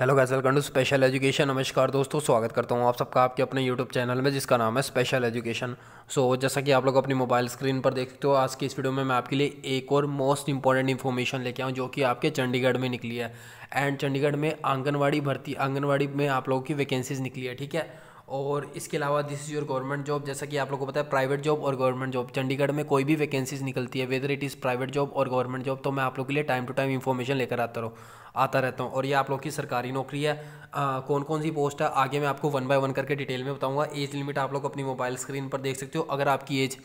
hello guys welcome to special education नमस्कार दोस्तों स्वागत करता हूँ आप सबका आपके अपने यूट्यूब चैनल में जिसका नाम है स्पेशल एजुकेशन सो जैसा कि आप लोग अपनी मोबाइल स्क्रीन पर देख सकते हो आज की इस वीडियो में मैं आपके लिए एक और मोस्ट इंपॉर्टेंट इन्फॉर्मेशन लेके आऊँ जो कि आपके चंडीगढ़ में निकली है एंड चंडीगढ़ में आंगनवाड़ी भर्ती आंगनवाड़ी में आप लोगों की वैकेंसीज निकली है ठीक है और इसके अलावा this is your government job जैसा कि आप लोगों को पता है प्राइवेट जॉब और गवर्नमेंट जॉब चंडीगढ़ में कोई भी वैकेंसीज निकलती है whether it is private job और गवर्नमेंट जॉब तो मैं आप लोगों के लिए टाइम टू टाइम इन्फॉर्मेशन लेकर आता रहो आता रहता हूँ और ये आप लोग की सरकारी नौकरी है आ, कौन कौन सी पोस्ट है आगे मैं आपको वन बाय वन करके डिटेल में बताऊँगा एज लिमिट आप लोग अपनी मोबाइल स्क्रीन पर देख सकते हो अगर आपकी एज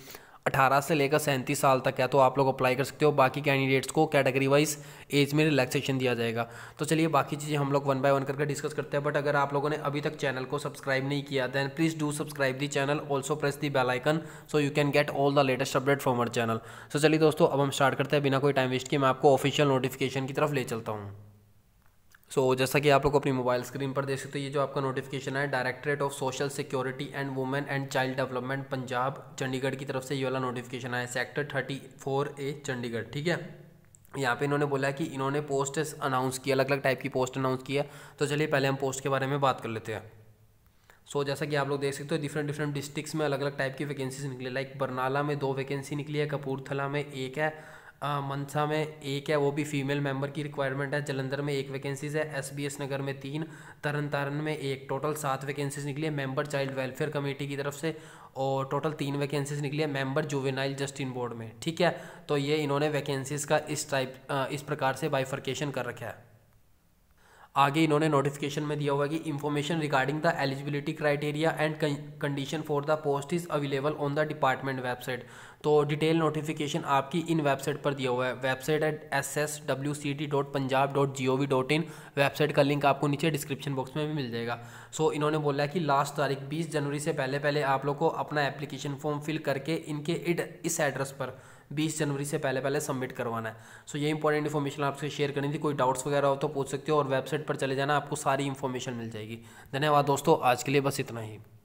अठारह से लेकर सैंतीस साल तक है तो आप लोग अप्लाई कर सकते हो बाकी कैंडिडेट्स को कैटेगरी वाइज एज में रिलैक्सेशन दिया जाएगा तो चलिए बाकी चीज़ें हम लोग वन बाय वन करके डिस्कस करते हैं बट अगर आप लोगों ने अभी तक चैनल को सब्सक्राइब नहीं किया then please do subscribe the channel also press the bell icon so you can get all the latest update from our channel so चलिए दोस्तों अब हम स्टार्ट करते हैं बिना कोई टाइम वेस्ट किए मैं आपको ऑफिशियल नोटिफिकेशन की तरफ ले चलता हूँ सो so, जैसा कि आप लोग अपनी मोबाइल स्क्रीन पर देख सकते हो ये जो आपका नोटिफिकेशन है directorate of social security and women and child development Punjab Chandigarh की तरफ से ये वाला नोटिफिकेशन आया sector thirty four A Chandigarh ठीक है यहाँ पे इन्होंने बोला कि इन्होंने पोस्ट अनाउंस किया अलग अलग टाइप की पोस्ट अनाउंस किया तो चलिए पहले हम पोस्ट के बारे में बात कर लेते हैं सो so, जैसा कि आप लोग देख सकते हो डिफरेंट डिफरेंट डिस्ट्रिक्ट्स में अलग अलग टाइप की वैकेंसीज निकली लाइक बरनाला में दो वैकेंसी निकली है कपूरथला में एक है मनसा में एक है वो भी फीमेल मेंबर की रिक्वायरमेंट है जलंधर में एक वैकेंसीज है एसबीएस नगर में तीन तरन तारण में एक टोटल सात वैकेंसीज निकली है मेंबर चाइल्ड वेलफेयर कमेटी की तरफ से और टोटल तीन वैकेंसीज निकली है मेंबर जुवेनाइल जस्टिन बोर्ड में ठीक है तो ये इन्होंने वैकेंसीज का इस टाइप इस प्रकार से बाइफर्केशन कर रखा है आगे इन्होंने नोटिफिकेशन में दिया हुआ कि information regarding the eligibility criteria and condition for the post is available on the department website तो डिटेल नोटिफिकेशन आपकी इन वेबसाइट पर दिया हुआ है website at S S W C T dot Punjab dot G O V dot in website का link आपको नीचे डिस्क्रिप्शन बॉक्स में भी मिल जाएगा सो so, इन्होंने बोला है कि लास्ट तारीख बीस जनवरी से पहले पहले आप लोग को अपना एप्लीकेशन फॉर्म फिल करके इनके इड इस एड्रेस पर बीस जनवरी से पहले पहले सबमिट करवाना है सो so, ये इंपॉर्टेंट इन्फॉर्मेशन आपसे शेयर करनी थी कोई डाउट्स वगैरह हो तो पूछ सकते हो और वेबसाइट पर चले जाना आपको सारी इन्फॉर्मेशन मिल जाएगी धन्यवाद दोस्तों आज के लिए बस इतना ही